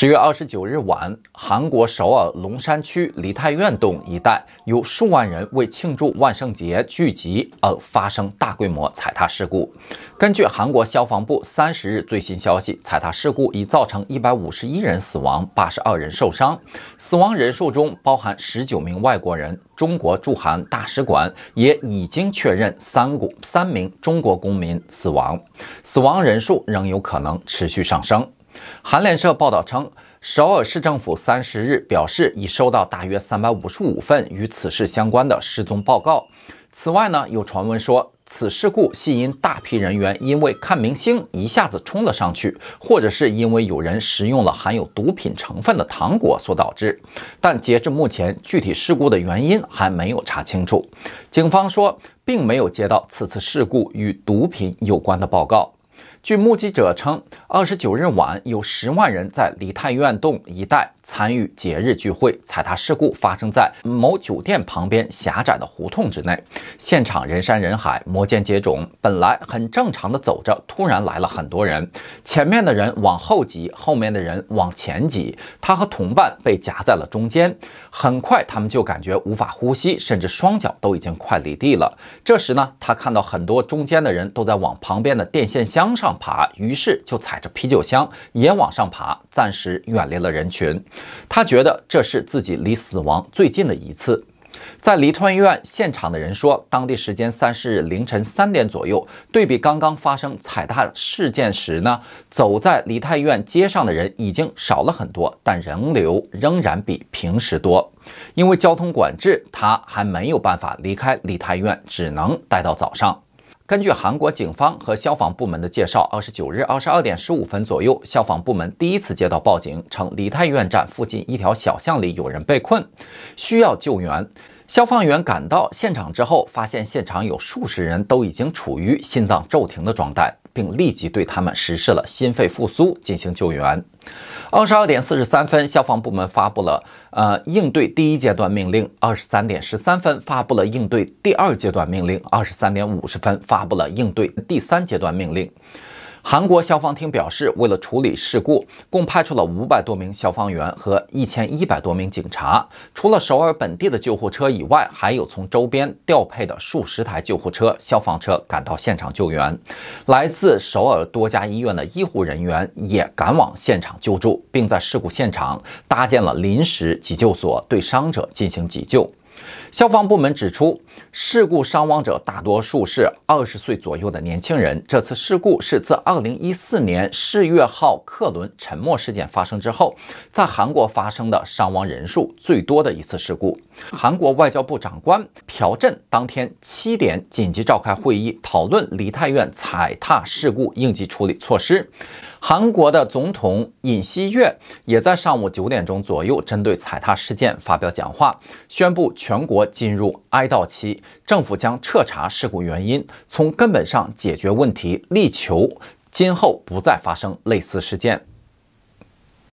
十月二十九日晚，韩国首尔龙山区梨泰院洞一带有数万人为庆祝万圣节聚集，而发生大规模踩踏事故。根据韩国消防部三十日最新消息，踩踏事故已造成一百五十一人死亡，八十二人受伤。死亡人数中包含十九名外国人。中国驻韩大使馆也已经确认三国三名中国公民死亡，死亡人数仍有可能持续上升。韩联社报道称，首尔市政府三十日表示，已收到大约三百五十五份与此事相关的失踪报告。此外呢，有传闻说，此事故系因大批人员因为看明星一下子冲了上去，或者是因为有人食用了含有毒品成分的糖果所导致。但截至目前，具体事故的原因还没有查清楚。警方说，并没有接到此次事故与毒品有关的报告。据目击者称，二十九日晚有十万人在李太院洞一带参与节日聚会。踩踏事故发生在某酒店旁边狭窄的胡同之内，现场人山人海，摩肩接踵。本来很正常的走着，突然来了很多人，前面的人往后挤，后面的人往前挤。他和同伴被夹在了中间，很快他们就感觉无法呼吸，甚至双脚都已经快离地了。这时呢，他看到很多中间的人都在往旁边的电线箱上。上爬，于是就踩着啤酒箱也往上爬，暂时远离了人群。他觉得这是自己离死亡最近的一次。在川医院现场的人说，当地时间三十日凌晨三点左右，对比刚刚发生踩踏事件时呢，走在太泰院街上的人已经少了很多，但人流仍然比平时多。因为交通管制，他还没有办法离开太泰院，只能待到早上。根据韩国警方和消防部门的介绍，二十九日二十二点十五分左右，消防部门第一次接到报警，称梨泰院站附近一条小巷里有人被困，需要救援。消防员赶到现场之后，发现现场有数十人都已经处于心脏骤停的状态。并立即对他们实施了心肺复苏进行救援。二十二点四十三分，消防部门发布了呃应对第一阶段命令；二十三点十三分，发布了应对第二阶段命令；二十三点五十分，发布了应对第三阶段命令。韩国消防厅表示，为了处理事故，共派出了五百多名消防员和一千一百多名警察。除了首尔本地的救护车以外，还有从周边调配的数十台救护车、消防车赶到现场救援。来自首尔多家医院的医护人员也赶往现场救助，并在事故现场搭建了临时急救所，对伤者进行急救。消防部门指出，事故伤亡者大多数是二十岁左右的年轻人。这次事故是自2014年世越号客轮沉没事件发生之后，在韩国发生的伤亡人数最多的一次事故。韩国外交部长官朴振当天七点紧急召开会议，讨论梨泰院踩踏事故应急处理措施。韩国的总统尹锡悦也在上午九点钟左右针对踩踏事件发表讲话，宣布全国。国进入哀悼期，政府将彻查事故原因，从根本上解决问题，力求今后不再发生类似事件。